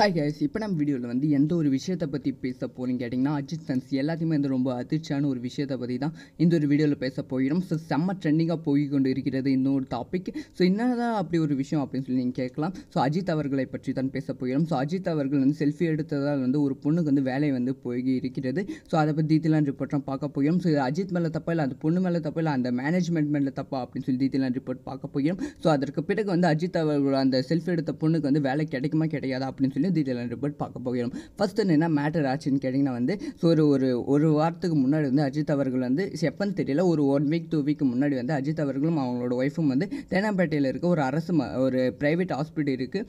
hi guys இப்போ நம்ம வீடியோவில் வந்து எந்த ஒரு விஷயத்தை பற்றி பேச போகிறீங்க கேட்டிங்கன்னா அஜித் சன்ஸ் எல்லாத்தையுமே வந்து ரொம்ப அதிர்ச்சியான ஒரு விஷயத்தை பற்றி தான் இந்த ஒரு வீடியோவில் பேச போகிறோம் ஸோ செம்ம ட்ரெண்டிங்காக போய் கொண்டு இருக்கிறது இன்னொரு டாபிக் ஸோ என்னதான் அப்படி ஒரு விஷயம் அப்படின்னு சொல்லி நீங்கள் கேட்கலாம் ஸோ அஜித் அவர்களை பற்றி தான் பேச போகிறோம் ஸோ அஜித் அவர்கள் வந்து செல்ஃபி எடுத்ததால் வந்து ஒரு பொண்ணுக்கு வந்து வேலை வந்து போய் இருக்கிறது ஸோ அதை பற்றி டீட்டெயிலான ரிப்போர்ட்லாம் பார்க்க போகிறோம் ஸோ அஜித் மேலே தப்பா இல்லை அந்த பொண்ணு மேலே தப்பா இல்லை அந்த மேனேஜ்மெண்ட் மேலே தப்பா அப்படின்னு சொல்லி டீட்டெயிலான ரிப்போர்ட் பார்க்க போகிறோம் ஸோ அதற்கு பிறகு வந்து அஜித் அவர்கள் அந்த செல்ஃபி எடுத்த பொண்ணுக்கு வந்து வேலை கிடைக்குமா கிடையாதா அப்படின்னு சொல்லி இன்னும் டீட்டெயிலான ரிப்போர்ட் பார்க்க போகிறோம் ஃபஸ்ட் என்ன மேட்டர் ஆச்சுன்னு கேட்டிங்கன்னா வந்து ஸோ ஒரு ஒரு ஒரு வாரத்துக்கு முன்னாடி வந்து அஜித் அவர்கள் வந்து எப்பன்னு தெரியல ஒரு ஒன் வீக் டூ வீக் முன்னாடி வந்து அஜித் அவர்களும் அவங்களோட ஒய்ஃபும் வந்து தேனாம்பேட்டையில் இருக்க ஒரு அரசு ஒரு ப்ரைவேட் ஹாஸ்பிட்டலுக்கு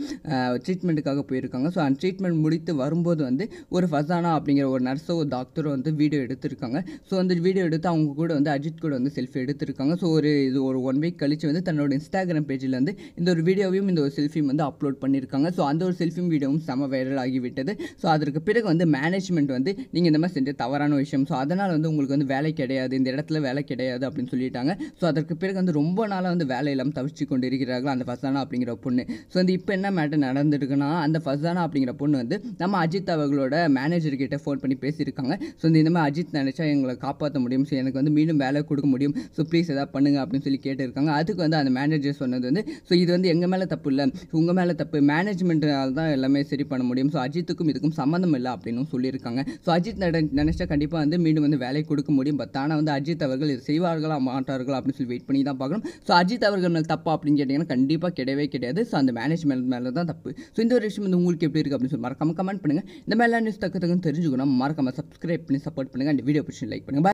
ட்ரீட்மெண்ட்டுக்காக போயிருக்காங்க ஸோ அந்த ட்ரீட்மெண்ட் முடித்து வரும்போது வந்து ஒரு ஃபசானா அப்படிங்கிற ஒரு நர்ஸோ ஒரு டாக்டரோ வந்து வீடியோ எடுத்திருக்காங்க ஸோ அந்த வீடியோ எடுத்து அவங்க கூட வந்து அஜித் கூட வந்து செல்ஃபி எடுத்திருக்காங்க ஸோ ஒரு இது ஒரு ஒன் வீக் கழித்து வந்து தன்னோட இன்ஸ்டாகிராம் பேஜில் வந்து இந்த ஒரு வீடியோவையும் இந்த ஒரு செல்ஃபியும் வந்து அப்லோட் பண்ணியிருக்காங்க ஸோ அந்த ஒரு செல்ஃபியும் வீடியோவும் செம வைரல் ஆகிவிட்டது ஸோ அதற்கு பிறகு வந்து மேனேஜ்மெண்ட் வந்து நீங்கள் இந்த மாதிரி செஞ்ச தவறான விஷயம் ஸோ அதனால் வந்து உங்களுக்கு வந்து வேலை கிடையாது இந்த இடத்துல வேலை கிடையாது அப்படின்னு சொல்லிட்டாங்க ஸோ அதற்கு பிறகு வந்து ரொம்ப நாளாக வந்து வேலை இல்லாமல் தவிச்சு கொண்டு இருக்கிறார்கள் அந்த ஃபசானா அப்படிங்கிற பொண்ணு ஸோ வந்து இப்போ என்ன மேட்டர் நடந்துருக்குன்னா அந்த ஃபசானா அப்படிங்கிற பொண்ணு வந்து நம்ம அஜித் அவர்களோட மேனேஜர்கிட்ட ஃபோன் பண்ணி பேசியிருக்காங்க ஸோ இந்த மாதிரி அஜித் நினச்சா எங்களை காப்பாற்ற முடியும் ஸோ எனக்கு வந்து மீண்டும் வேலை கொடுக்க முடியும் ஸோ ப்ளீஸ் எதாவது பண்ணுங்க அப்படின்னு சொல்லி கேட்டிருக்காங்க அதுக்கு வந்து அந்த மேனேஜர் சொன்னது வந்து ஸோ இது வந்து எங்கள் மேலே தப்பு இல்லை உங்கள் மேலே தப்பு மேனேஜ்மெண்ட்டால் தான் எல்லாமே சரி சரி பண்ண முடியும் ஸோ அஜித்துக்கும் இதுக்கும் சம்மந்தம் இல்லை அப்படின்னு சொல்லியிருக்காங்க ஸோ அஜித் நினைச்சா கண்டிப்பாக வந்து மீண்டும் வந்து வேலை கொடுக்க முடியும் பட் ஆனால் வந்து அஜித் அவர்கள் இது செய்வார்களா மாட்டார்களா அப்படின்னு சொல்லி வெயிட் பண்ணி தான் பார்க்கணும் ஸோ அஜித் அவர்கள் தப்பா அப்படின்னு கேட்டிங்கன்னா கண்டிப்பாக கிடையவே கிடையாது ஸோ அந்த மேனேஜ்மெண்ட் மேலே தான் தப்பு ஸோ இந்த ஒரு விஷயம் வந்து உங்களுக்கு எப்படி இருக்குது அப்படின்னு சொல்லி மறக்காம கமெண்ட் பண்ணுங்கள் இந்த மாதிரி நியூஸ் தக்கத்துக்கு தெரிஞ்சுக்கணும் மறக்காம சப்ஸ்கிரைப் பண்ணி சப்போர்ட் பண்ணுங்கள் அந்த வீடியோ பிடிச்சி லைக் பண்ணுங்கள்